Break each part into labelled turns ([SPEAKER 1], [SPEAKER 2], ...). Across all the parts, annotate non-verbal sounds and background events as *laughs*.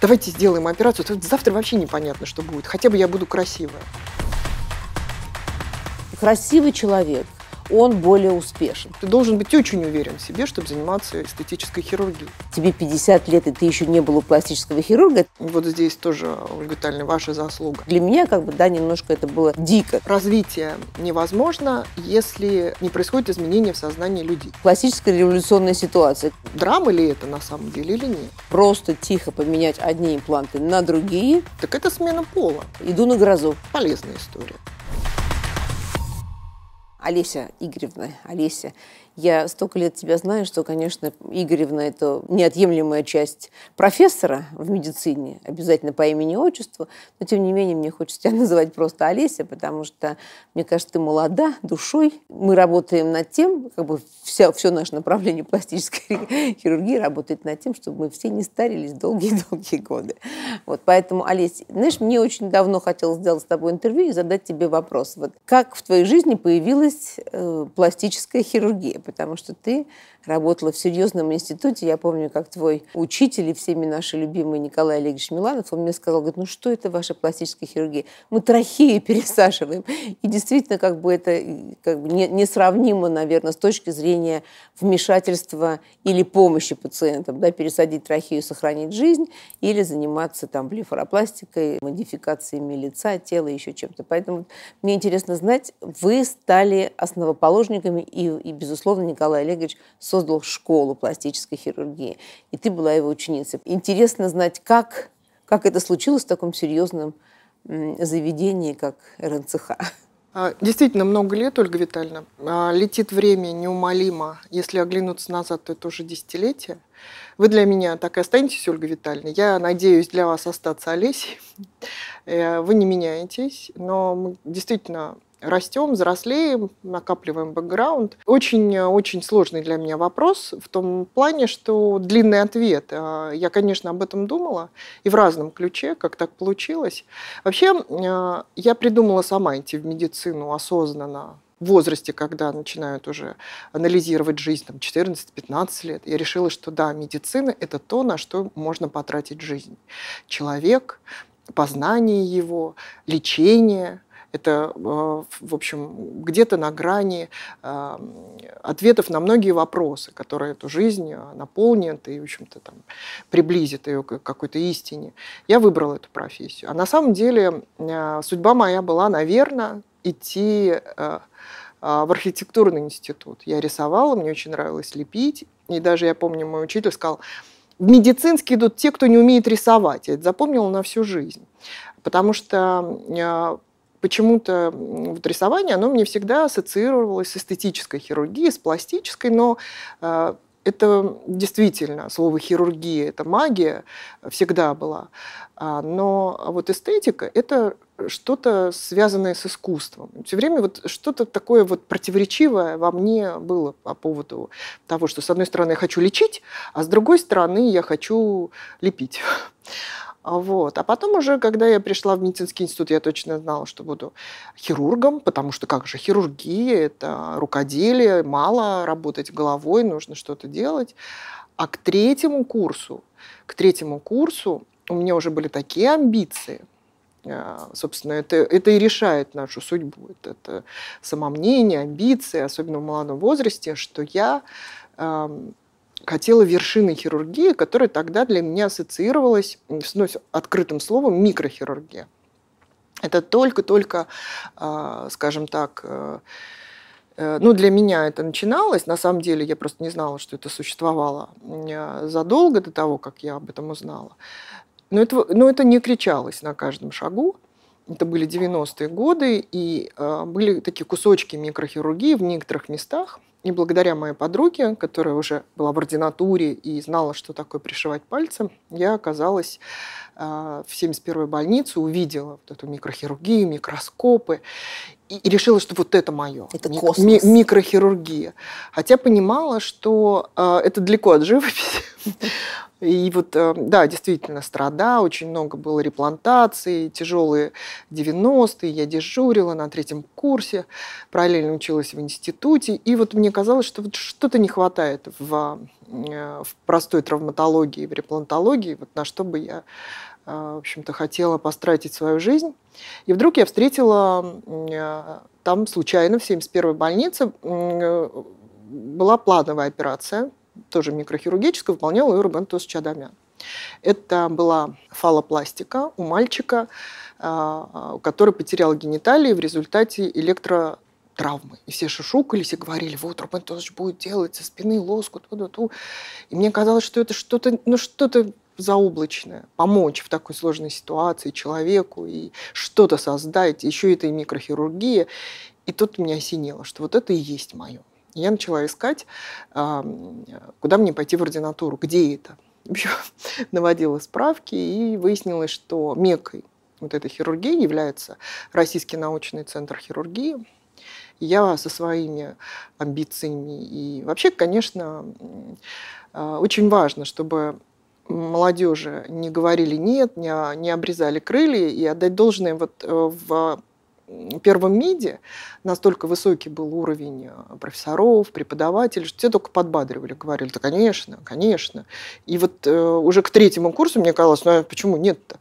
[SPEAKER 1] давайте сделаем операцию, то завтра вообще непонятно, что будет. Хотя бы я буду красивая. Красивый человек он более успешен. Ты должен быть очень уверен в себе, чтобы заниматься эстетической хирургией.
[SPEAKER 2] Тебе 50 лет, и ты еще не был у пластического хирурга. Вот здесь тоже,
[SPEAKER 1] Ольга Витальевна, ваша заслуга. Для меня, как бы, да, немножко это было дико. Развитие невозможно, если не происходит изменения в сознании людей. Классическая революционная ситуация. Драма
[SPEAKER 2] ли это на самом деле или нет? Просто тихо поменять одни импланты на другие. Так это
[SPEAKER 1] смена пола. Иду на грозу. Полезная история.
[SPEAKER 2] Олеся Игоревна, Олеся я столько лет тебя знаю, что, конечно, Игоревна – это неотъемлемая часть профессора в медицине, обязательно по имени и отчеству, но, тем не менее, мне хочется тебя *laughs* называть просто Олеся, потому что, мне кажется, ты молода душой. Мы работаем над тем, как бы вся, все наше направление пластической *laughs* хирургии работает над тем, чтобы мы все не старились долгие-долгие годы. Вот, поэтому, Олеся, знаешь, мне очень давно хотелось сделать с тобой интервью и задать тебе вопрос. Вот как в твоей жизни появилась э, пластическая хирургия? потому что ты работала в серьезном институте. Я помню, как твой учитель и всеми наши любимые Николай Олегович Миланов, он мне сказал, говорит, ну что это ваша пластическая хирургия? Мы трахеи *laughs* пересаживаем. И действительно, как бы это как бы не, несравнимо, наверное, с точки зрения вмешательства или помощи пациентам. Да, пересадить трахею, сохранить жизнь или заниматься там блефоропластикой, модификациями лица, тела, еще чем-то. Поэтому мне интересно знать, вы стали основоположниками и, и безусловно, Николай Олегович создал школу пластической хирургии, и ты была его ученицей. Интересно знать, как, как это случилось в таком серьезном
[SPEAKER 1] заведении, как РНЦХ. А, действительно, много лет, Ольга Витальевна. А, летит время неумолимо. Если оглянуться назад, то это уже десятилетие. Вы для меня так и останетесь, Ольга Витальевна. Я надеюсь для вас остаться Олесей. Э, вы не меняетесь, но действительно растем, взрослеем, накапливаем бэкграунд. Очень-очень сложный для меня вопрос в том плане, что длинный ответ. А, я, конечно, об этом думала и в разном ключе, как так получилось. Вообще, а, я придумала сама идти в медицину осознанно, в возрасте, когда начинают уже анализировать жизнь, там 14-15 лет, я решила, что да, медицина – это то, на что можно потратить жизнь. Человек, познание его, лечение – это, э, в общем, где-то на грани э, ответов на многие вопросы, которые эту жизнь э, наполнят и, в общем-то, там, приблизит ее к какой-то истине. Я выбрала эту профессию. А на самом деле судьба моя была, наверное, идти в архитектурный институт. Я рисовала, мне очень нравилось лепить. И даже, я помню, мой учитель сказал, в медицинский идут те, кто не умеет рисовать. Я это запомнила на всю жизнь. Потому что почему-то вот рисование, оно мне всегда ассоциировалось с эстетической хирургией, с пластической, но э, это действительно слово хирургия, это магия э, всегда была. А, но вот эстетика – это что-то связанное с искусством. Все время вот что-то такое вот противоречивое во мне было по поводу того, что с одной стороны я хочу лечить, а с другой стороны я хочу лепить. *laughs* А, вот. А потом уже, когда я пришла в медицинский институт, я точно знала, что буду хирургом, потому что как же хирургия, это рукоделие, мало работать головой, нужно что-то делать. А к третьему курсу, к третьему курсу у меня уже были такие амбиции, э, собственно, это, это и решает нашу судьбу. Это, это самомнение, амбиции, особенно в молодом возрасте, что я эм, хотела вершины хирургии, которая тогда для меня ассоциировалась ну, с открытым словом микрохирургия. Это только-только, а, скажем так, э, э, ну, для меня это начиналось. На самом деле я просто не знала, что это существовало э, задолго до того, как я об этом узнала. Но это, но это не кричалось на каждом шагу. Это были 90-е годы, и а, были такие кусочки микрохирургии в некоторых местах – и благодаря моей подруге, которая уже была в ординатуре и знала, что такое пришивать пальцы, я оказалась а, в 71-й больнице, увидела вот эту микрохирургию, микроскопы и, и решила, что вот это мое. Это Мик- космос. Ми- микрохирургия. Хотя понимала, что э, это далеко от живописи. И вот, э, да, действительно, страда, очень много было реплантаций, тяжелые 90-е, я дежурила на третьем курсе, параллельно училась в институте, и вот мне казалось, что вот что-то не хватает в, э, в простой травматологии, в реплантологии, вот на что бы я, э, в общем-то, хотела постратить свою жизнь. И вдруг я встретила там случайно в 71-й больнице была плановая операция – тоже микрохирургическую, выполнял Юра Бентус Чадамян. Это была фалопластика у мальчика, а, а, который потерял гениталии в результате электро травмы. И все шушукались и говорили, вот Рубен Тосович будет делать со спины лоску, ту -ту -ту. И мне казалось, что это что-то, ну что-то заоблачное. Помочь в такой сложной ситуации человеку и что-то создать, еще это и микрохирургия. И тут меня осенило, что вот это и есть мое. Я начала искать, куда мне пойти в ординатуру, где это. *laughs* Наводила справки и выяснилось, что мекой вот этой хирургии является Российский научный центр хирургии. Я со своими амбициями и вообще, конечно, а, очень важно, чтобы молодежи не говорили нет, не, не обрезали крылья, и отдать должное вот э, в первом МИДе настолько высокий был уровень э, профессоров, преподавателей, что те только подбадривали, говорили, да, конечно, конечно. И вот э, уже к третьему курсу мне казалось, ну а почему нет-то?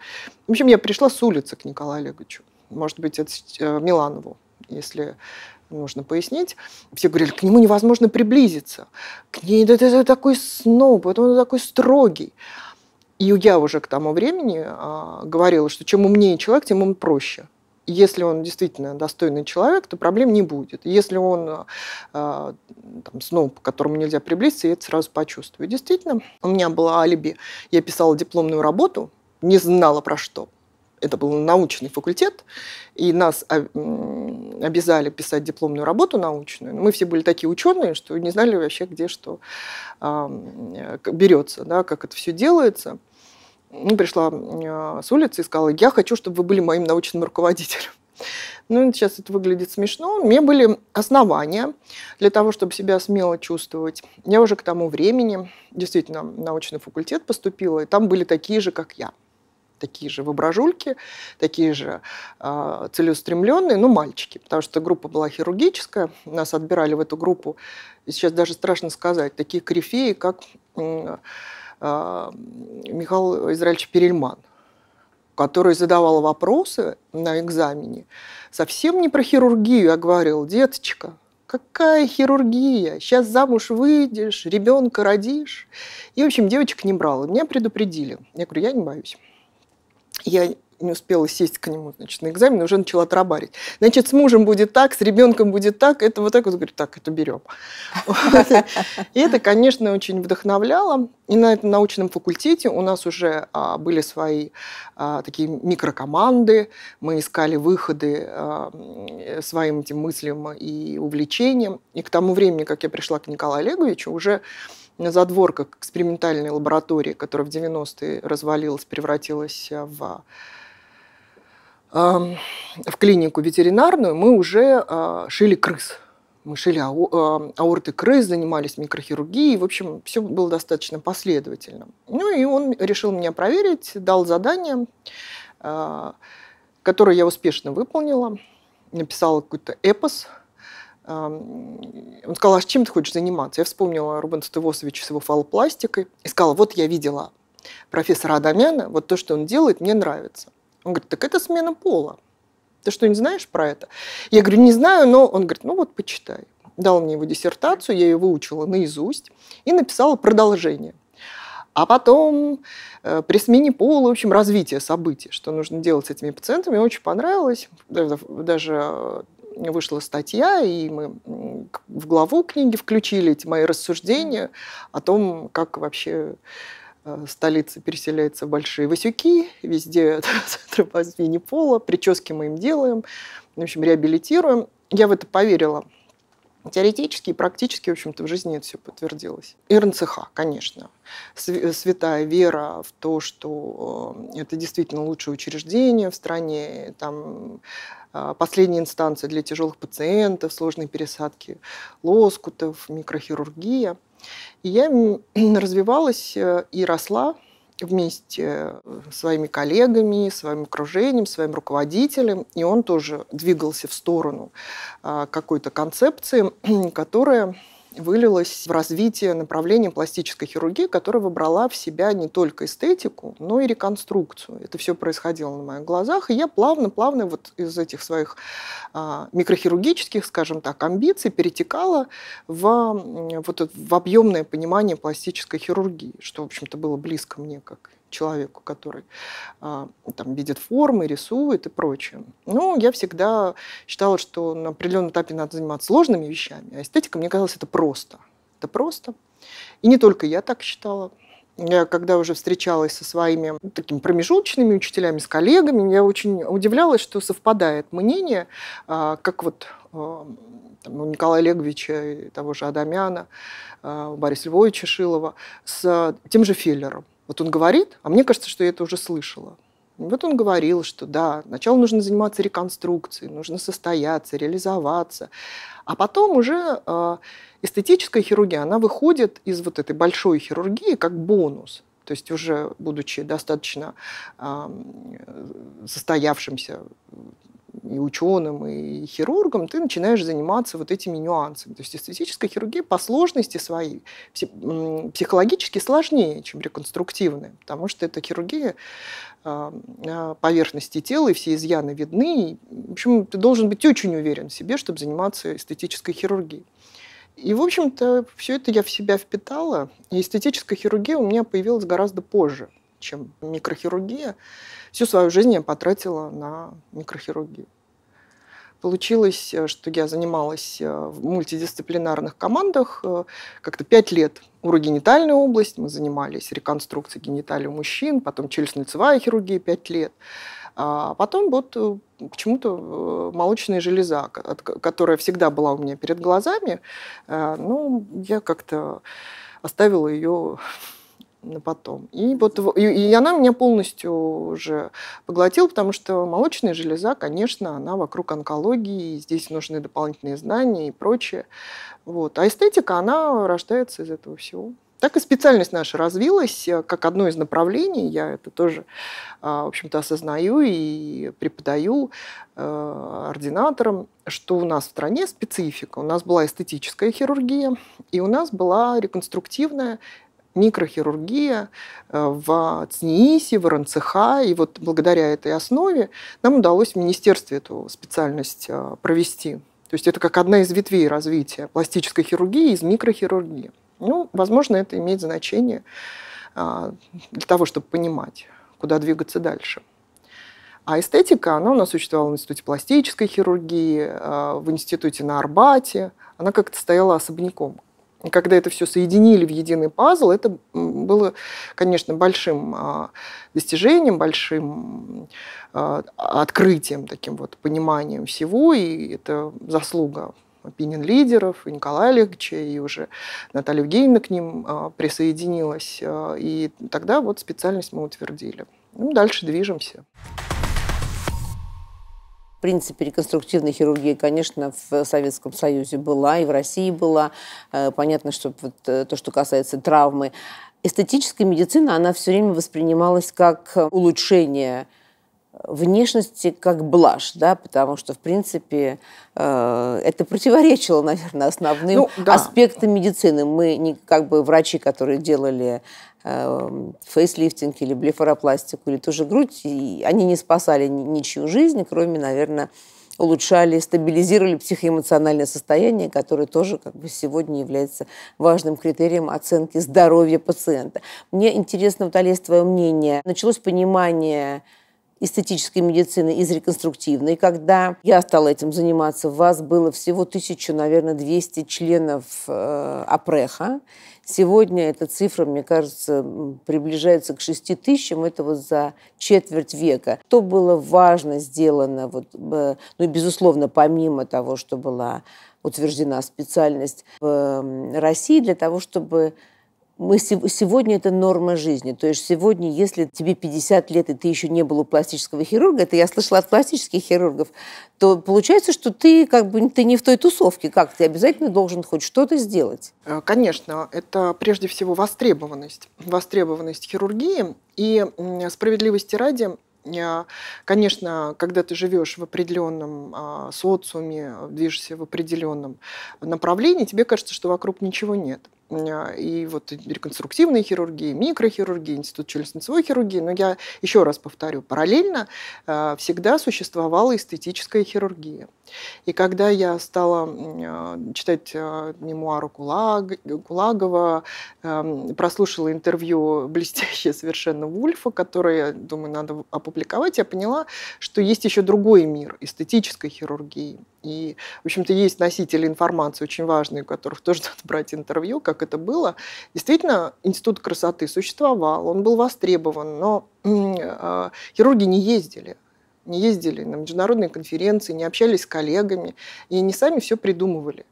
[SPEAKER 1] В общем, я пришла с улицы к Николаю Олеговичу, может быть, это э, Миланову, если нужно пояснить. Все говорили, к нему невозможно приблизиться. К ней да, это, это такой сноб, это он такой строгий. И я уже к тому времени а, говорила, что чем умнее человек, тем он проще если он действительно достойный человек, то проблем не будет. Если он а, там, снова, к которому нельзя приблизиться, я это сразу почувствую. Действительно, у меня было алиби. Я писала дипломную работу, не знала про что. Это был научный факультет, и нас обязали писать дипломную работу научную. Мы все были такие ученые, что не знали вообще, где что берется, да, как это все делается. Ну, пришла а, с улицы и сказала, я хочу, чтобы вы были моим научным руководителем. *laughs* Ну, сейчас это выглядит смешно. У меня были основания для того, чтобы себя смело чувствовать. Я уже к тому времени действительно в научный факультет поступила, и там были такие же, как я. Такие же выброжульки, такие же э, целеустремленные, ну, мальчики. Потому что группа была хирургическая, нас отбирали в эту группу. И сейчас даже страшно сказать, такие корифеи, как... Э, а, Михаил Израильевич Перельман, который задавал вопросы на экзамене, совсем не про хирургию, а говорил, деточка, какая хирургия, сейчас замуж выйдешь, ребенка родишь. И, в общем, девочек не брала. Меня предупредили. Я говорю, я не боюсь. Я не успела сесть к нему значит, на экзамен, уже начала трабарить. Значит, с мужем будет так, с ребенком будет так, это вот так вот, говорит, так, это берем. *laughs* И это, конечно, очень вдохновляло. И на этом научном факультете у нас уже а, были свои а, такие микрокоманды, мы искали выходы а, своим этим мыслям и увлечениям. И к тому времени, как я пришла к Николаю Олеговичу, уже на задворках экспериментальной лаборатории, которая в 90-е развалилась, превратилась в в клинику ветеринарную, мы уже а, шили крыс. Мы шили а, аорты крыс, занимались микрохирургией. В общем, все было достаточно последовательно. Ну и он решил меня проверить, дал задание, а, которое я успешно выполнила. Написала какой-то эпос. Он сказал, а чем ты хочешь заниматься? Я вспомнила Рубен Стывосовича с его фалопластикой. И сказала, вот я видела профессора Адамяна, вот то, что он делает, мне нравится. Он говорит, так это смена пола. Ты что, не знаешь про это? Я говорю, не знаю, но он говорит, ну вот почитай. Дал мне его диссертацию, я ее выучила наизусть и написала продолжение. А потом э, при смене пола, в общем, развитие событий, что нужно делать с этими пациентами, мне очень понравилось. Даже э, вышла статья, и мы в главу книги включили эти мои рассуждения о том, как вообще Э, столица переселяется в большие васюки, везде *laughs* тропа Винни-Пола, прически мы им делаем, в общем, реабилитируем. Я в это поверила. Теоретически и практически, в общем-то, в жизни это все подтвердилось. И конечно. Святая вера в то, что э, это действительно лучшее учреждение в стране, там э, последняя инстанция для тяжелых пациентов, сложные пересадки лоскутов, микрохирургия – и я *clears throat* развивалась э, и росла вместе с своими коллегами, своим окружением, своим руководителем, и он тоже двигался в сторону а, какой-то концепции, *clears throat* которая вылилось в развитие направления пластической хирургии, которая выбрала в себя не только эстетику, но и реконструкцию. Это все происходило на моих глазах, и я плавно-плавно вот из этих своих а, микрохирургических, скажем так, амбиций перетекала в, вот, в объемное понимание пластической хирургии, что, в общем-то, было близко мне как человеку, который а, там видит формы, рисует и прочее. Но ну, я всегда считала, что на определенном этапе надо заниматься сложными вещами, а эстетика, мне казалось, это просто. Это просто. И не только я так считала. Я когда уже встречалась со своими такими промежуточными учителями, с коллегами, я очень удивлялась, что совпадает мнение, а, как вот а, там, у Николая Олеговича, и того же Адамяна, у Бориса Львовича Шилова, с тем же Филлером. Вот он говорит, а мне кажется, что я это уже слышала. Вот он говорил, что да, сначала нужно заниматься реконструкцией, нужно состояться, реализоваться. А потом уже а, эстетическая хирургия, она выходит из вот этой большой хирургии как бонус. То есть уже будучи достаточно э, состоявшимся и ученым, и хирургом, ты начинаешь заниматься вот этими нюансами. То есть эстетическая хирургия по сложности своей психологически сложнее, чем реконструктивная, потому что это хирургия а, а, поверхности тела, и все изъяны видны. И, в общем, ты должен быть очень уверен в себе, чтобы заниматься эстетической хирургией. И, в общем-то, все это я в себя впитала, и эстетическая хирургия у меня появилась гораздо позже – чем микрохирургия. Всю свою жизнь я потратила на микрохирургию. Получилось, э, что я занималась э, в мультидисциплинарных командах э, как-то пять лет. Урогенитальная область, мы занимались реконструкцией гениталий у мужчин, потом челюстно-лицевая хирургия пять лет. А потом вот к чему-то молочная железа, которая всегда была у меня перед глазами, ну, я как-то оставила ее на потом. И вот и, и она меня полностью уже поглотила, потому что молочная железа, конечно, она вокруг онкологии, здесь нужны дополнительные знания и прочее. Вот. А эстетика, она рождается из этого всего. Так и специальность наша развилась э, как одно из направлений. Я это тоже, а, в общем-то, осознаю и преподаю э, ординаторам, что у нас в стране специфика. У нас была эстетическая хирургия, и у нас была реконструктивная микрохирургия э, в ЦНИИСе, в РНЦХ. И вот благодаря этой основе нам удалось в министерстве эту специальность э, провести. То есть это как одна из ветвей развития пластической хирургии из микрохирургии. Ну, возможно, это имеет значение э, для того, чтобы понимать, куда двигаться дальше. А эстетика, она у нас существовала в Институте пластической хирургии, в Институте на Арбате. Она как-то стояла особняком. И когда это все соединили в единый пазл, это было, конечно, большим а, достижением, большим а, открытием, таким вот пониманием всего, и это заслуга опинион-лидеров, и Николая Олеговича, и уже Наталья Евгеньевна к ним а, присоединилась. И тогда вот специальность мы утвердили. Ну, дальше движемся
[SPEAKER 2] принципе, реконструктивной хирургии, конечно, в Советском Союзе была и в России была. Э, понятно, что вот э, то, что касается травмы, эстетическая медицина, она все время воспринималась как улучшение внешности как блажь, да, потому что, в принципе, э, это противоречило, наверное, основным ну, да. аспектам медицины. Мы не как бы врачи, которые делали э, фейслифтинг или блефоропластику, или тоже грудь, и они не спасали ничью жизнь, кроме, наверное, улучшали, стабилизировали психоэмоциональное состояние, которое тоже как бы сегодня является важным критерием оценки здоровья пациента. Мне интересно, вот, Олесь, твое мнение. Началось понимание эстетической медицины, из реконструктивной. Когда я стала этим заниматься, у вас было всего тысячу, наверное, 200 членов э, АПРЕХа. Сегодня эта цифра, мне кажется, приближается к 6 тысячам. Это вот за четверть века. Что было важно сделано, вот, ну и, безусловно, помимо того, что была утверждена специальность в России для того, чтобы мы сегодня это норма жизни. То есть сегодня, если тебе 50 лет, и ты еще не был у пластического хирурга, это я слышала от пластических хирургов, то получается, что ты как бы ты не в той тусовке. Как ты обязательно
[SPEAKER 1] должен хоть что-то сделать? Э, конечно, это прежде всего востребованность. Востребованность хирургии. И справедливости ради, э, конечно, когда ты живешь в определенном а, социуме, движешься в определенном направлении, тебе кажется, что вокруг ничего нет. А, и вот реконструктивной хирургии, микрохирургии, институт челюстно-лицевой хирургии. Но я еще раз повторю, параллельно а, всегда существовала эстетическая хирургия. И когда я стала а, читать мемуары Кулаг, Кулагова, прослушала интервью блестящее совершенно Вульфа, которое, думаю, надо опубликовать, я поняла, что есть еще другой мир эстетической хирургии. И, в общем-то, есть носители информации очень важные, у которых тоже надо брать интервью, как как это было, действительно институт красоты существовал, он был востребован, но а, хирурги не ездили не ездили на международные конференции, не общались с коллегами и не сами все придумывали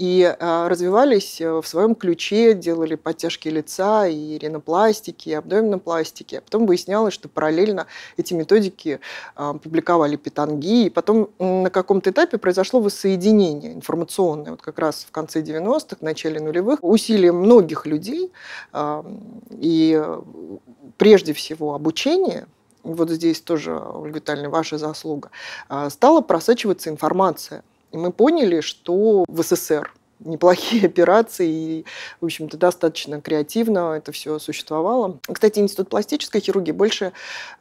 [SPEAKER 1] и а, развивались э, в своем ключе, делали подтяжки лица и ринопластики, и абдоминопластики. А потом выяснялось, что параллельно эти методики а, публиковали питанги, и потом на каком-то этапе произошло воссоединение информационное, вот как раз в конце 90-х, начале нулевых, усилия многих людей а, и э, прежде всего обучение, вот здесь тоже, Ольга Витальевна, ваша заслуга, стала просачиваться информация и мы поняли, что в СССР неплохие *laughs* операции, и, в общем-то, достаточно креативно это все существовало. Кстати, Институт пластической хирургии больше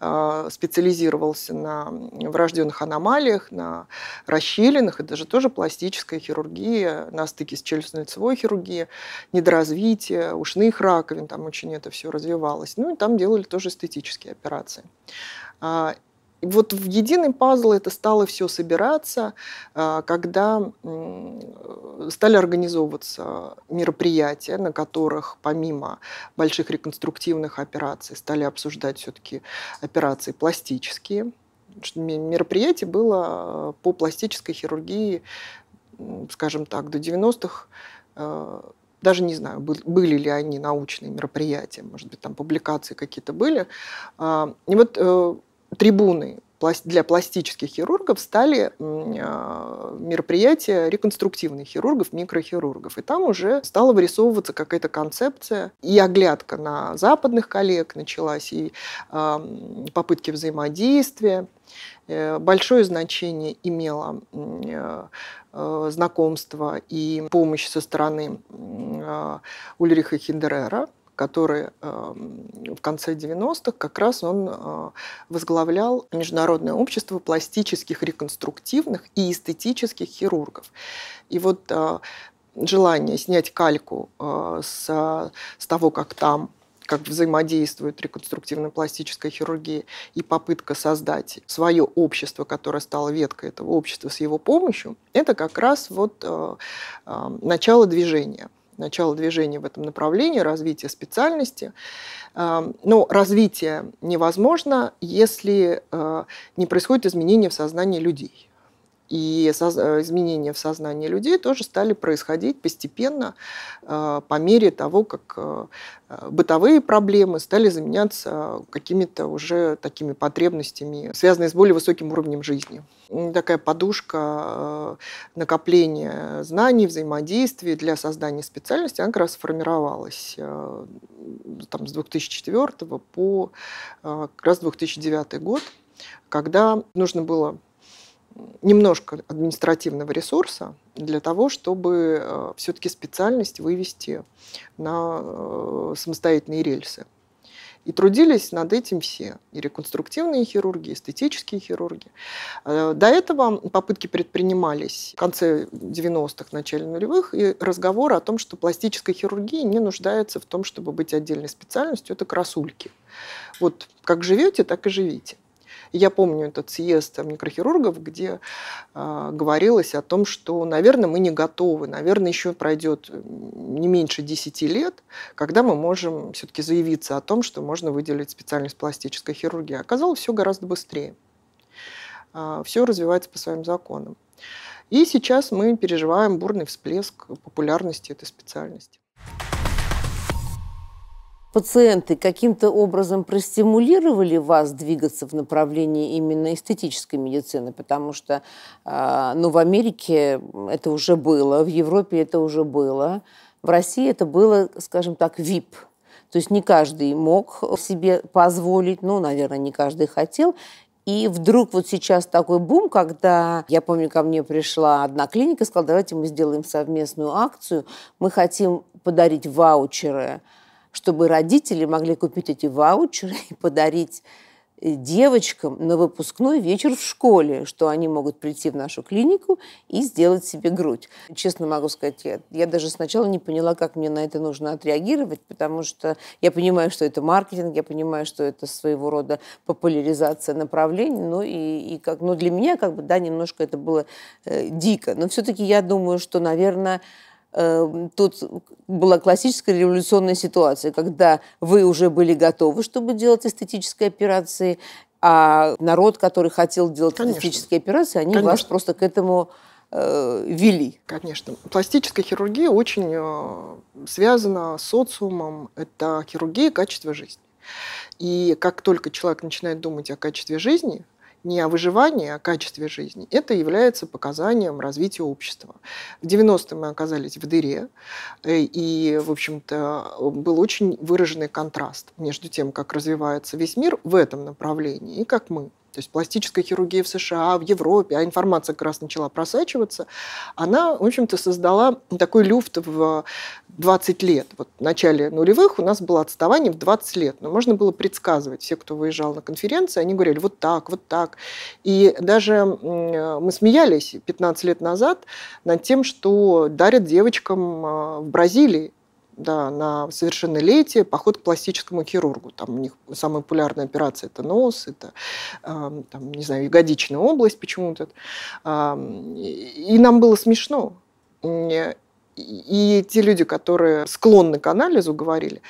[SPEAKER 1] э, специализировался на врожденных аномалиях, на расщелинах, это же тоже пластическая хирургия на стыке с челюстно-лицевой хирургией, недоразвитие, ушных раковин, там очень это все развивалось. Ну и там делали тоже эстетические операции. А, вот в единый пазл это стало все собираться, а, когда стали организовываться мероприятия, на которых помимо больших реконструктивных операций стали обсуждать все-таки операции пластические. Мероприятие было а, по пластической хирургии, скажем так, до 90-х а, даже не знаю, были ли они научные мероприятия, может быть, там публикации какие-то были. И вот э, трибуны для пластических хирургов стали а, мероприятия реконструктивных хирургов, микрохирургов. И там уже стала вырисовываться какая-то концепция. И оглядка на западных коллег началась, и а, попытки взаимодействия. Э, большое значение имело а, э, знакомство и помощь со стороны Ульриха Хиндерера, который эм, в конце 90-х как раз он э, возглавлял Международное общество пластических, реконструктивных и эстетических хирургов. И вот э, желание снять кальку э, с, с того, как там как взаимодействует реконструктивно-пластическая хирургия и попытка создать свое общество, которое стало веткой этого общества с его помощью, это как раз вот э, э, начало движения – начало движения в этом направлении, развитие специальности. Эм, Но ну, развитие невозможно, если э, не происходит изменения в сознании людей. И э, изменения в сознании людей тоже стали происходить постепенно э, по мере того, как э, бытовые проблемы стали заменяться какими-то уже такими потребностями, связанными с более высоким уровнем жизни. Такая подушка накопления знаний, взаимодействий для создания специальности, она как раз сформировалась там, с 2004 по как раз 2009 год, когда нужно было немножко административного ресурса для того, чтобы э, все-таки специальность вывести на э, самостоятельные рельсы. И трудились над этим все. И реконструктивные хирурги, и эстетические хирурги. Э, до этого попытки предпринимались в конце 90-х, начале нулевых, и разговор о том, что пластическая хирургия не нуждается в том, чтобы быть отдельной специальностью, это красульки. Вот как живете, так и живите. Я помню этот съезд э, микрохирургов, где э, говорилось о том, что, наверное, мы не готовы, наверное, еще пройдет э, не меньше 10 лет, когда мы можем все-таки заявиться о том, что можно выделить специальность пластической хирургии. А оказалось, все гораздо быстрее. Э, а, все развивается по своим законам. И сейчас мы переживаем бурный всплеск популярности этой специальности пациенты каким-то
[SPEAKER 2] образом простимулировали вас двигаться в направлении именно эстетической медицины, потому что а, ну, в Америке это уже было, в Европе это уже было, в России это было, скажем так, VIP. То есть не каждый мог себе позволить, ну, наверное, не каждый хотел. И вдруг вот сейчас такой бум, когда, я помню, ко мне пришла одна клиника и сказала, давайте мы сделаем совместную акцию, мы хотим подарить ваучеры чтобы родители могли купить эти ваучеры и подарить э, девочкам на выпускной вечер в школе, что они могут прийти в нашу клинику и сделать себе грудь. Честно могу сказать, я, я даже сначала не поняла, как мне на это нужно отреагировать, потому что я понимаю, что это маркетинг, я понимаю, что это своего рода популяризация направлений, ну и, и как, ну для меня как бы, да, немножко это было э, дико, но все-таки я думаю, что, наверное, Эм, тут была классическая революционная ситуация, когда вы уже были готовы, чтобы делать эстетические операции, а народ, который хотел делать Конечно.
[SPEAKER 1] эстетические операции, они Конечно. вас просто к этому э, вели. Конечно. Пластическая хирургия очень э, связана с социумом. Это хирургия качества жизни. И как только человек начинает думать о качестве жизни, не о выживании, а о качестве жизни. Это является показанием развития общества. В 90-е мы оказались в дыре, э, и, в общем-то, был очень выраженный контраст между тем, как развивается весь мир в этом направлении и как мы то есть пластическая хирургия в США, в Европе, а информация как раз начала просачиваться, она, в общем-то, создала такой люфт в 20 лет. Вот в начале нулевых у нас было отставание в 20 лет, но можно было предсказывать. Все, кто выезжал на конференции, они говорили вот так, вот так. И даже мы смеялись 15 лет назад над тем, что дарят девочкам а, в Бразилии да, на совершеннолетие, поход к пластическому хирургу. Там у них самая популярная операция – это нос, это, э, там, не знаю, ягодичная область почему-то. Э, и нам было смешно. И те люди, которые склонны к анализу, говорили,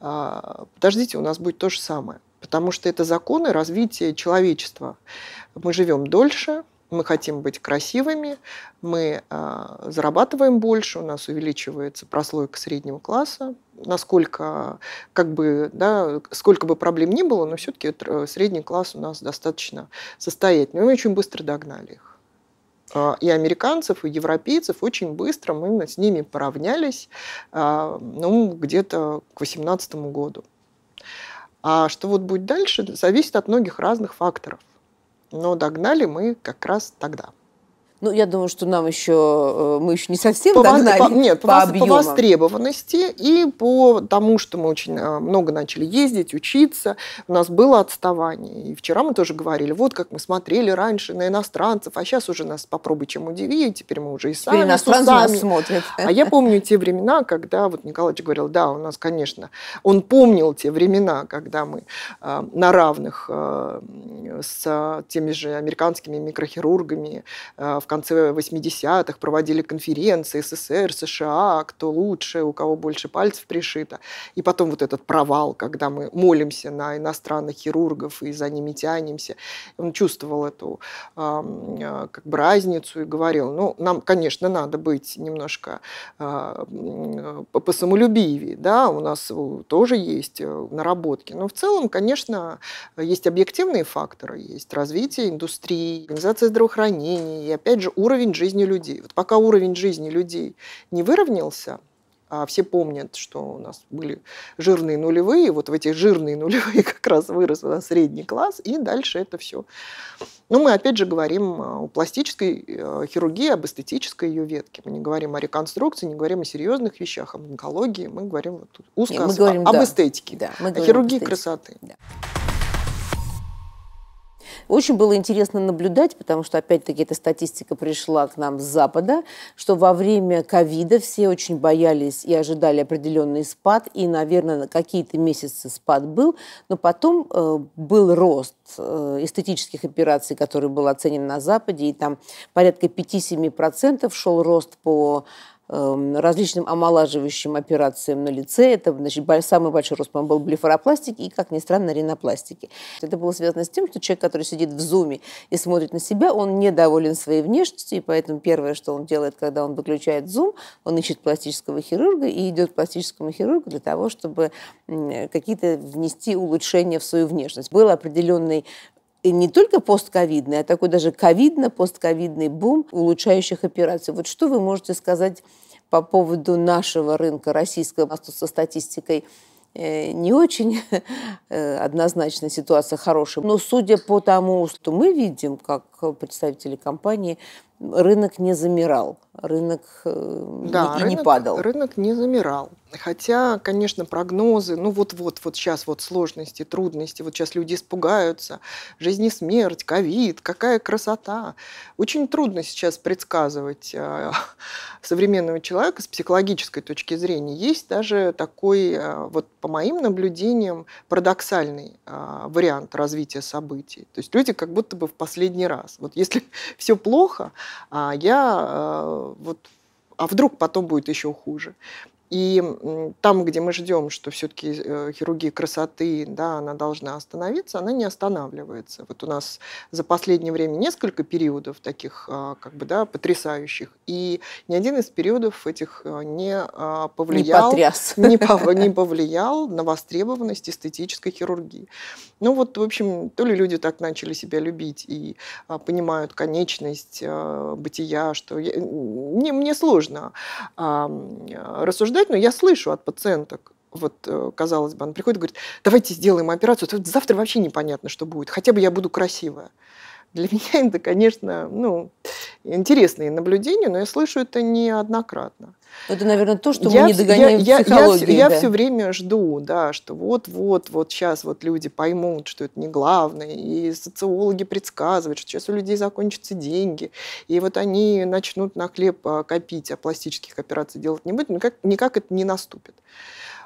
[SPEAKER 1] «А, подождите, у нас будет то же самое. Потому что это законы развития человечества. Мы живем дольше – мы хотим быть красивыми, мы э, зарабатываем больше, у нас увеличивается прослойка среднего класса, насколько, как бы, да, сколько бы проблем ни было, но все-таки э, средний класс у нас достаточно состоятельный. Мы очень быстро догнали их а, и американцев, и европейцев очень быстро мы с ними поравнялись, а, ну, где-то к 2018 году. А что вот будет дальше, зависит от многих разных факторов но ну, догнали мы как раз тогда. Ну, я думаю, что нам еще, э, мы еще не совсем по догнали по, Нет, по, по, объему. по востребованности и по тому, что мы очень э, много начали ездить, учиться, у нас было отставание. И вчера мы тоже говорили, вот как мы смотрели раньше на иностранцев, а сейчас уже нас попробуй чем удиви, теперь мы уже и сами. иностранцы нас смотрят. А я помню те времена, когда, вот Николаевич говорил, да, у нас, конечно, он помнил те времена, когда мы э, на равных э, с теми же американскими микрохирургами э, в в конце 80-х проводили конференции СССР, США, кто лучше, у кого больше пальцев пришито. И потом вот этот провал, когда мы молимся на иностранных хирургов и за ними тянемся. Он чувствовал эту э, как бы разницу и говорил, ну, нам, конечно, надо быть немножко а, э, по самолюбивее, да, у нас тоже есть э, наработки. Но в целом, конечно, есть объективные факторы, есть развитие индустрии, организация здравоохранения, и опять опять же, уровень жизни людей. Вот пока уровень жизни людей не выровнялся, а все помнят, что у нас были жирные нулевые, вот в эти жирные нулевые *laughs* как раз вырос у нас средний класс, и дальше это все. Но ну, мы опять же говорим а, о пластической э, хирургии, об эстетической ее ветке. Мы не говорим о реконструкции, не говорим о серьезных вещах, об онкологии, мы говорим вот узко Нет, мы говорим, об да. эстетике, да, мы о хирургии эстетике. красоты. Да.
[SPEAKER 2] Очень было интересно наблюдать, потому что, опять-таки, эта статистика пришла к нам с Запада, что во время ковида все очень боялись и ожидали определенный спад, и, наверное, на какие-то месяцы спад был, но потом э, был рост э, эстетических операций, который был оценен на Западе, и там порядка 5-7% шел рост по Эм, различным омолаживающим операциям на лице. Это значит, самый большой рост, по-моему, был блефаропластики и, как ни странно, ринопластики. Это было связано с тем, что человек, который сидит в зуме и смотрит на себя, он недоволен своей внешностью, и поэтому первое, что он делает, когда он выключает зум, он ищет пластического хирурга и идет к пластическому хирургу для того, чтобы э, какие-то внести улучшения в свою внешность. Был определенный не только постковидный, а такой даже ковидно-постковидный бум улучшающих операций. Вот что вы можете сказать по поводу нашего рынка российского, у нас со статистикой э, не очень *laughs* э, однозначно ситуация хорошая. Но судя по тому, что мы видим, как
[SPEAKER 1] представители компании, рынок не замирал, рынок э, да, и рынок, не падал. Рынок не замирал. Хотя, конечно, прогнозы, ну вот-вот, вот сейчас вот сложности, трудности, вот сейчас люди испугаются, жизнь и смерть, ковид, какая красота. Очень трудно сейчас предсказывать э, современного человека с психологической точки зрения. Есть даже такой, э, вот по моим наблюдениям, парадоксальный вариант развития событий. То есть люди как будто бы в последний раз. Вот если *laughs* все плохо, а я э, вот а вдруг потом будет еще хуже. И там, где мы ждем, что все-таки э, хирургия красоты, да, она должна остановиться, она не останавливается. Вот у нас за последнее время несколько периодов таких, а, как бы, да, потрясающих. И ни один из периодов этих э, не а, повлиял, не, потряс. не, повлиял на востребованность эстетической хирургии. Ну вот, в общем, то ли люди так начали себя любить и а, понимают конечность э, бытия, что мне сложно рассуждать наблюдать, но я слышу от пациенток, вот, э, казалось бы, она приходит и говорит, давайте сделаем операцию, а завтра вообще непонятно, что будет, хотя бы я буду красивая. Для *laughs* меня это, конечно, ну, интересные наблюдения, но я слышу это неоднократно. Это,
[SPEAKER 2] наверное, то, что я, мы не догоняем я, в психологии. Я, я, да. я все
[SPEAKER 1] время жду, да, что вот-вот, вот сейчас вот люди поймут, что это не главное, и социологи предсказывают, что сейчас у людей закончатся деньги, и вот они начнут на хлеб а, копить, а пластических операций делать не будет, но как, никак это не наступит.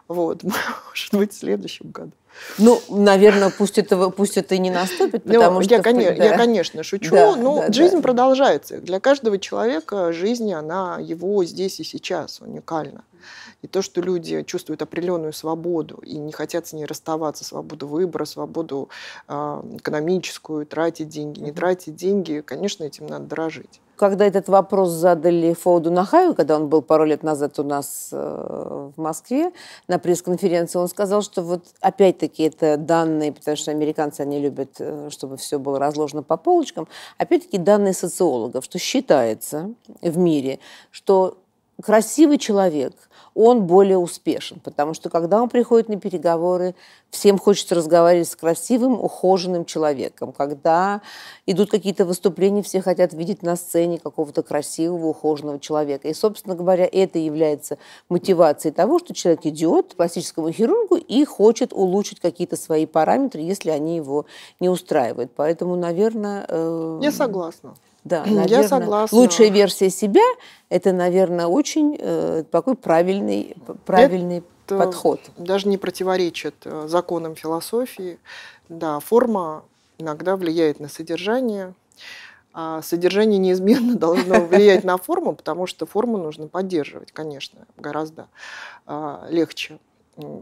[SPEAKER 1] Вот, *laughs* может быть, в следующем году. Ну, наверное, пусть это, пусть это и не наступит, ну, потому ну, что... Я, конечно, да. я, конечно, шучу, да, но ну, да, жизнь да. продолжается. Для каждого человека жизнь, она его здесь и сейчас уникальна. И то, что люди чувствуют определенную свободу и не хотят с ней расставаться, свободу выбора, свободу э, экономическую, тратить деньги, не тратить деньги, конечно, этим надо дорожить.
[SPEAKER 2] Когда этот вопрос задали Фоуду Нахаю, когда он был пару лет назад у нас э, в Москве на пресс-конференции, он сказал, что вот опять-таки это данные, потому что американцы, они любят, э, чтобы все было разложено по полочкам, опять-таки данные социологов, что считается в мире, что красивый человек – он более успешен, потому что когда он приходит на переговоры, всем хочется разговаривать с красивым, ухоженным человеком. Когда идут какие-то выступления, все хотят видеть на сцене какого-то красивого, ухоженного человека. И, собственно говоря, это является мотивацией того, что человек идет к пластическому хирургу и хочет улучшить какие-то свои параметры, если они его не устраивают. Поэтому, наверное... Э... Я
[SPEAKER 1] согласна.
[SPEAKER 2] Да, наверное, я согласна. Лучшая версия себя – это, наверное, очень э, такой правильный, правильный это подход.
[SPEAKER 1] Даже не противоречит э, законам философии. Да, форма иногда влияет на содержание. А содержание неизменно *laughs* должно влиять на форму, потому что форму нужно поддерживать, конечно, гораздо а, легче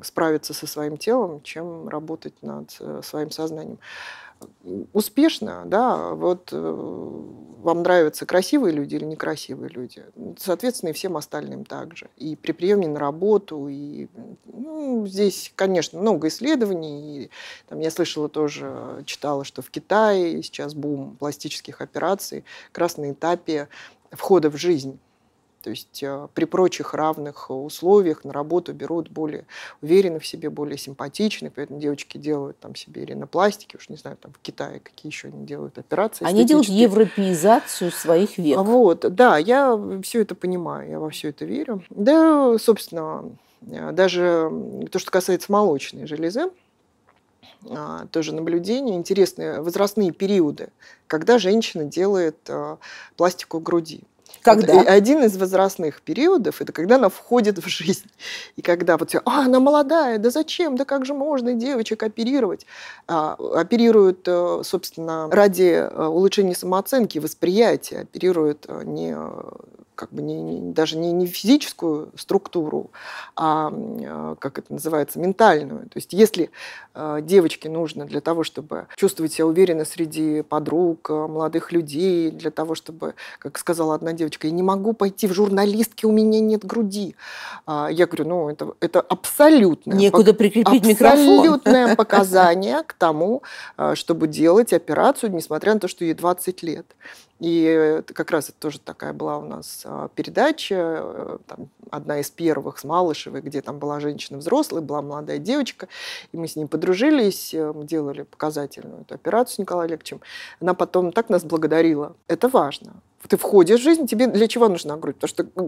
[SPEAKER 1] справиться со своим телом, чем работать над э, своим сознанием успешно, да, вот э, вам нравятся красивые люди или некрасивые люди, соответственно, и всем остальным также. И при приеме на работу, и ну, здесь, конечно, много исследований. И, там, я слышала тоже, читала, что в Китае сейчас бум пластических операций, красной этапе входа в жизнь то есть э, при прочих равных э, условиях на работу берут более уверенных в себе, более симпатичных. Поэтому девочки делают там себе ринопластики, уж не знаю, там в Китае какие еще они делают операции. Они делают европеизацию своих век. Вот, да, я все это понимаю, я во все это верю. Да, собственно, э, даже то, что касается молочной железы, а, тоже наблюдение, интересные возрастные периоды, когда женщина делает пластику груди. Когда? Вот один из возрастных периодов – это когда она входит в жизнь. И когда вот все, а, она молодая, да зачем, да как же можно девочек оперировать? А, оперируют, э, собственно, ради э, улучшения самооценки, восприятия, оперируют э, не как бы не, не, даже не, не физическую структуру, а, как это называется, ментальную. То есть если э, девочке нужно для того, чтобы чувствовать себя уверенно среди подруг, э, молодых людей, для того, чтобы, как сказала одна девочка, я не могу пойти в журналистки, у меня нет груди. А, я говорю, ну это, это абсолютно... Некуда пок- прикрепить микрофон. Абсолютное *laughs* показание к тому, э, чтобы делать операцию, несмотря на то, что ей 20 лет. И э, как раз это тоже такая была у нас а, передача, э, там, одна из первых с Малышевой, где там была женщина взрослая, была молодая девочка, и мы с ней подружились, эм, делали показательную эту операцию с Николаем Олеговичем. Она потом так нас благодарила. Это важно. Ты входишь в жизнь, тебе для чего нужна грудь? Потому что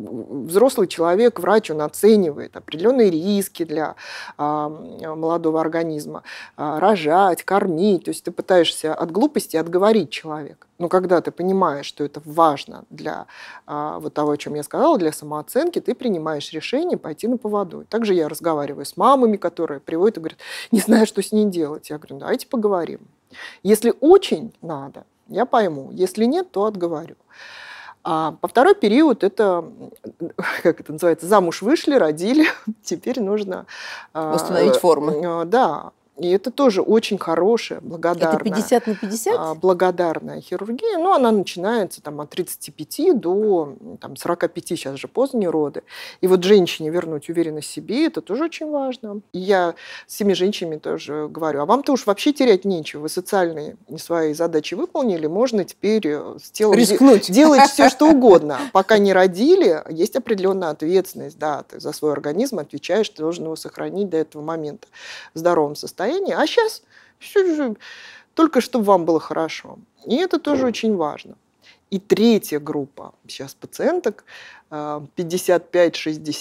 [SPEAKER 1] взрослый человек, врач, он оценивает определенные риски для а, молодого организма. А, рожать, кормить. То есть ты пытаешься от глупости отговорить человека. Но когда ты понимаешь, что это важно для а, вот того, о чем я сказала, для самооценки, ты при принимаешь решение пойти на поводу. Также я разговариваю с мамами, которые приводят и говорят, не знаю, что с ней делать. Я говорю, давайте поговорим. Если очень надо, я пойму. Если нет, то отговорю. А по второй период это, *laughs* как это называется, замуж вышли, родили, *laughs* теперь нужно... А, Установить форму. Э, да, и это тоже очень хорошая, благодарная. Это 50 на 50? А, благодарная хирургия. Но ну, она начинается там, от 35 до там, 45, сейчас же поздние роды. И вот женщине вернуть уверенность в себе, это тоже очень важно. И я с теми женщинами тоже говорю, а вам-то уж вообще терять нечего. Вы социальные свои задачи выполнили, можно теперь э, с телом Рискнуть. делать все, что *laughs* угодно. Пока не родили, есть определенная ответственность. Да, ты за свой организм отвечаешь, ты должен его сохранить до этого момента в здоровом состоянии настроение, а сейчас все, только чтобы вам было хорошо. И это тоже очень важно. И третья группа сейчас пациенток 55-60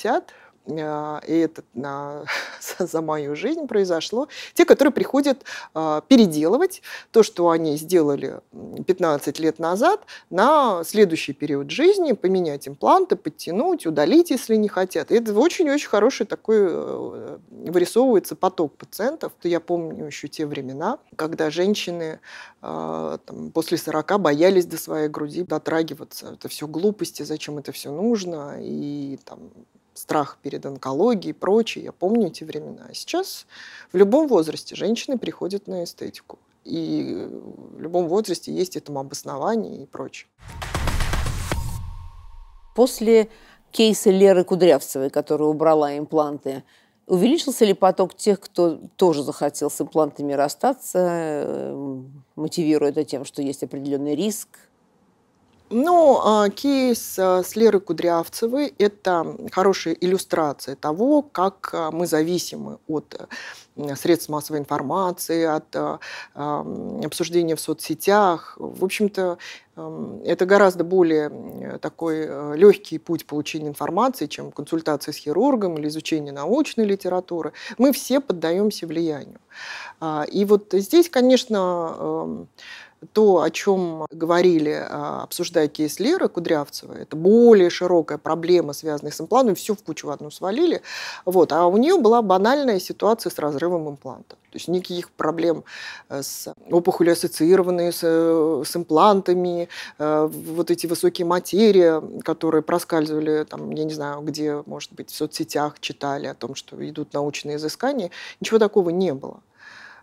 [SPEAKER 1] а, а, и это *laughs* за мою жизнь произошло, те, которые приходят а, переделывать то, что они сделали 15 лет назад, на следующий период жизни, поменять импланты, подтянуть, удалить, если не хотят. И это очень-очень хороший такой э, вырисовывается поток пациентов. Я помню еще те времена, когда женщины а, там, после 40 боялись до своей груди дотрагиваться. Это все глупости, зачем это все нужно, и там страх перед онкологией и прочее. Я помню эти времена. А сейчас в любом возрасте женщины приходят на эстетику. И в любом возрасте есть этому обоснование и прочее. После кейса Леры Кудрявцевой,
[SPEAKER 2] которая убрала импланты, увеличился ли поток тех, кто тоже захотел с имплантами
[SPEAKER 1] расстаться, э, мотивируя это тем, что есть определенный риск – ну, а, кейс а, с Лерой Кудрявцевой – это хорошая иллюстрация того, как а, мы зависимы от средств массовой информации, от обсуждения в соцсетях. В общем-то, это гораздо более такой э, легкий путь получения информации, чем консультация с хирургом или изучение научной литературы. Мы все поддаемся влиянию. И вот здесь, конечно, то, о чем говорили, а, обсуждая кейс Леры Кудрявцева, это более широкая проблема, связанная с имплантом, все в кучу в одну свалили. Вот. А у нее была банальная ситуация с разрывом импланта. То есть никаких проблем э, с опухолью ассоциированные, с, э, с имплантами, э, вот эти высокие материи, которые проскальзывали, там, я не знаю, где, может быть, в соцсетях читали о том, что идут научные изыскания, ничего такого не было.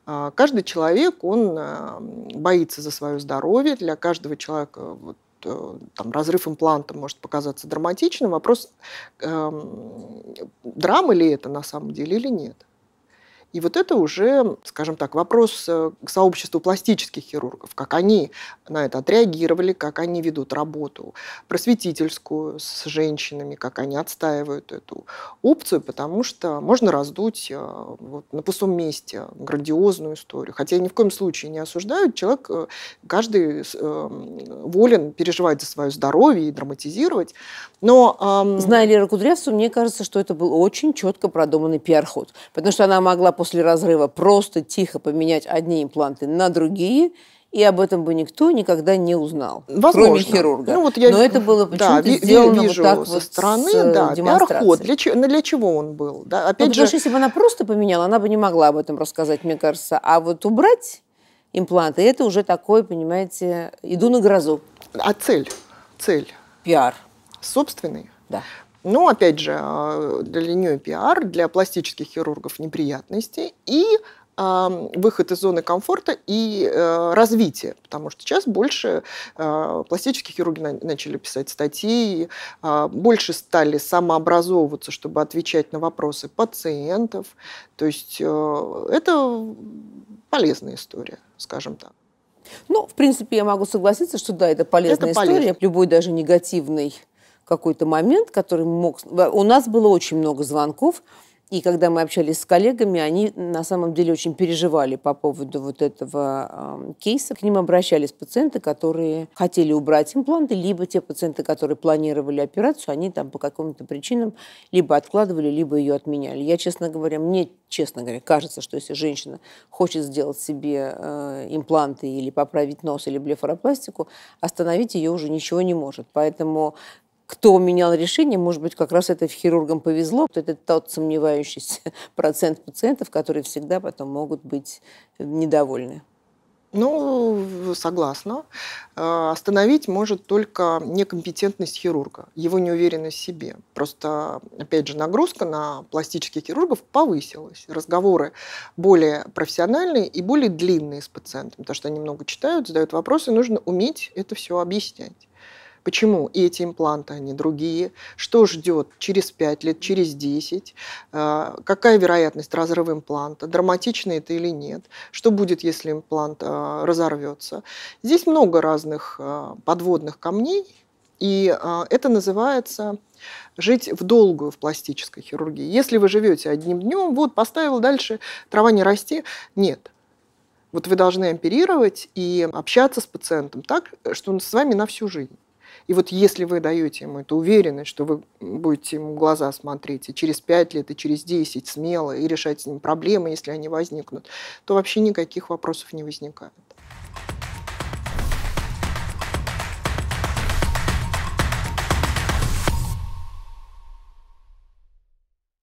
[SPEAKER 1] А, каждый человек, он эм, боится за свое здоровье. Для каждого человека э, вот, э, там, разрыв импланта может показаться драматичным. Вопрос, эм, драма ли это на самом деле или нет. И вот это уже, скажем так, вопрос э, к сообществу пластических хирургов, как они на это отреагировали, как они ведут работу просветительскую с женщинами, как они отстаивают эту опцию, потому что можно раздуть э, вот, на пустом месте грандиозную историю. Хотя я ни в коем случае не осуждаю, человек, э, каждый волен переживать за свое здоровье и драматизировать, но... Эм... Зная Лера Кудрявцева, мне кажется, что
[SPEAKER 2] это был очень четко продуманный пиар-ход, потому что она могла после разрыва просто тихо поменять одни импланты на другие, и об этом бы никто никогда не узнал, Возможно. кроме хирурга. Ну, вот я, Но это было почему-то да, сделано вижу вот так со вот стороны, с э, да, демонстрацией.
[SPEAKER 1] Для, чего, ну, для чего он был?
[SPEAKER 2] Да, ну, опять же... Потому что если бы она просто поменяла, она бы не могла об этом рассказать, мне кажется. А вот убрать импланты, это уже такое, понимаете, иду на грозу.
[SPEAKER 1] А цель? Цель? Пиар. Собственный? Да. Ну, опять же, а, для нее пиар, для пластических хирургов неприятности и выход из зоны комфорта и э, развитие, потому что сейчас больше э, пластические хирурги на, начали писать статьи, э, больше стали самообразовываться, чтобы отвечать на вопросы пациентов. То есть э, это полезная история, скажем так.
[SPEAKER 2] Ну, в принципе, я могу согласиться, что да, это полезная это история. Полезно. Любой даже негативный какой-то момент, который мог... У нас было очень много звонков, и когда мы общались с коллегами, они на самом деле очень переживали по поводу вот этого э, кейса. К ним обращались пациенты, которые хотели убрать импланты, либо те пациенты, которые планировали операцию, они там по каким-то причинам либо откладывали, либо ее отменяли. Я, честно говоря, мне, честно говоря, кажется, что если женщина хочет сделать себе э, импланты или поправить нос или блефаропластику, остановить ее уже ничего не может. Поэтому кто менял решение, может быть, как раз это хирургам повезло, это тот сомневающийся *laughs* процент пациентов, которые всегда потом могут быть
[SPEAKER 1] недовольны. Ну, согласна. Э, остановить может только некомпетентность хирурга, его неуверенность в себе. Просто, опять же, нагрузка на пластических хирургов повысилась. Разговоры более профессиональные и более длинные с пациентами, потому что они много читают, задают вопросы, нужно уметь это все объяснять. Почему эти импланты, а не другие? Что ждет через 5 лет, через 10? А, какая вероятность разрыва импланта? Драматично это или нет? Что будет, если имплант а, разорвется? Здесь много разных а, подводных камней, и это называется жить в долгую в пластической хирургии. Если вы живете одним днем, вот поставил дальше, трава не расти. Нет, вот вы должны оперировать и общаться с пациентом так, что он с вами на всю жизнь. И вот если вы даете ему эту уверенность, что вы будете ему глаза смотреть и через 5 лет, и через 10 смело, и решать с ним проблемы, если они возникнут, то вообще никаких вопросов не возникает.